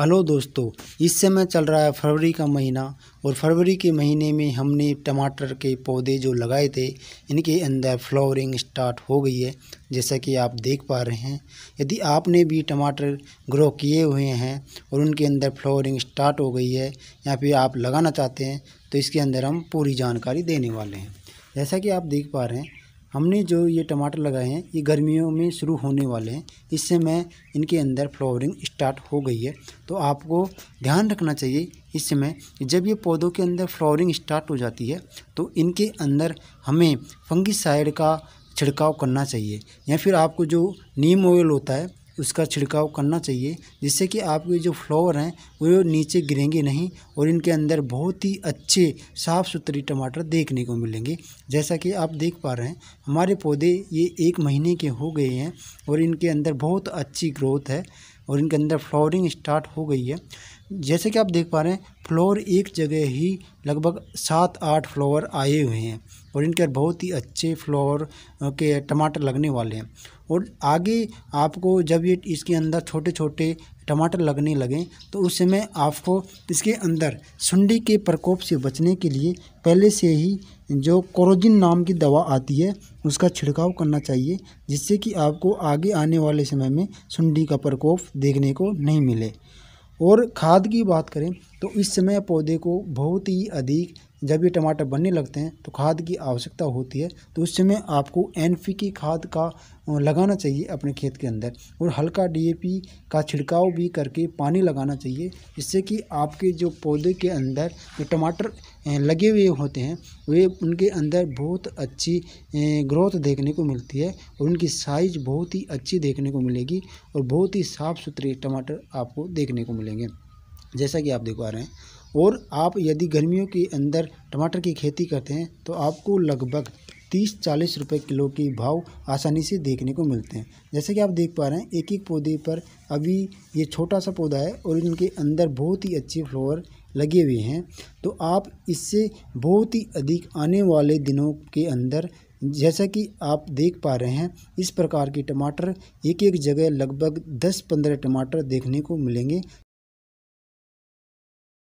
hello दोस्तों इस समय चल रहा है फरवरी का महीना और फरवरी के महीने में हमने टमाटर के पौधे जो लगाए थे इनके अंदर फ्लावरिंग स्टार्ट हो गई है जैसा कि आप देख पा रहे हैं यदि आपने भी टमाटर ग्रो किए हुए हैं और उनके अंदर फ्लावरिंग स्टार्ट हो गई है या फिर आप लगाना चाहते हैं तो इसके अंदर हम पूरी जानकारी देने वाले हैं जैसा कि आप देख पा रहे हैं हमने जो ये टमाटर लगाए हैं ये गर्मियों में शुरू होने वाले हैं इस समय इनके अंदर फ्लावरिंग स्टार्ट हो गई है तो आपको ध्यान रखना चाहिए इस समय जब ये पौधों के अंदर फ्लावरिंग स्टार्ट हो जाती है तो इनके अंदर हमें फंगी साइड का छिड़काव करना चाहिए या फिर आपको जो नीम ऑयल होता है उसका छिड़काव करना चाहिए जिससे कि आपके जो फ्लावर हैं वो नीचे गिरेंगे नहीं और इनके अंदर बहुत ही अच्छे साफ़ सुथरी टमाटर देखने को मिलेंगे जैसा कि आप देख पा रहे हैं हमारे पौधे ये एक महीने के हो गए हैं और इनके अंदर बहुत अच्छी ग्रोथ है और इनके अंदर फ्लावरिंग स्टार्ट हो गई है जैसे कि आप देख पा रहे हैं फ्लोर एक जगह ही लगभग सात आठ फ्लोर आए हुए हैं और इनके बहुत ही अच्छे फ्लोर के टमाटर लगने वाले हैं और आगे आपको जब ये इसके अंदर छोटे छोटे टमाटर लगने लगें तो उस समय आपको इसके अंदर सुंडी के प्रकोप से बचने के लिए पहले से ही जो कोरोजिन नाम की दवा आती है उसका छिड़काव करना चाहिए जिससे कि आपको आगे आने वाले समय में सुंडी का प्रकोप देखने को नहीं मिले और खाद की बात करें तो इस समय पौधे को बहुत ही अधिक जब ये टमाटर बनने लगते हैं तो खाद की आवश्यकता होती है तो उस समय आपको एन की खाद का लगाना चाहिए अपने खेत के अंदर और हल्का डी का छिड़काव भी करके पानी लगाना चाहिए जिससे कि आपके जो पौधे के अंदर जो टमाटर लगे हुए होते हैं वे उनके अंदर बहुत अच्छी ग्रोथ देखने को मिलती है और उनकी साइज बहुत ही अच्छी देखने को मिलेगी और बहुत ही साफ़ सुथरे टमाटर आपको देखने को मिलेंगे जैसा कि आप देख पा रहे हैं और आप यदि गर्मियों के अंदर टमाटर की खेती करते हैं तो आपको लगभग तीस चालीस रुपए किलो की भाव आसानी से देखने को मिलते हैं जैसे कि आप देख पा रहे हैं एक एक पौधे पर अभी ये छोटा सा पौधा है और इनके अंदर बहुत ही अच्छे फ्लोवर लगे हुए हैं तो आप इससे बहुत ही अधिक आने वाले दिनों के अंदर जैसा कि आप देख पा रहे हैं इस प्रकार के टमाटर एक एक जगह लगभग दस पंद्रह टमाटर देखने को मिलेंगे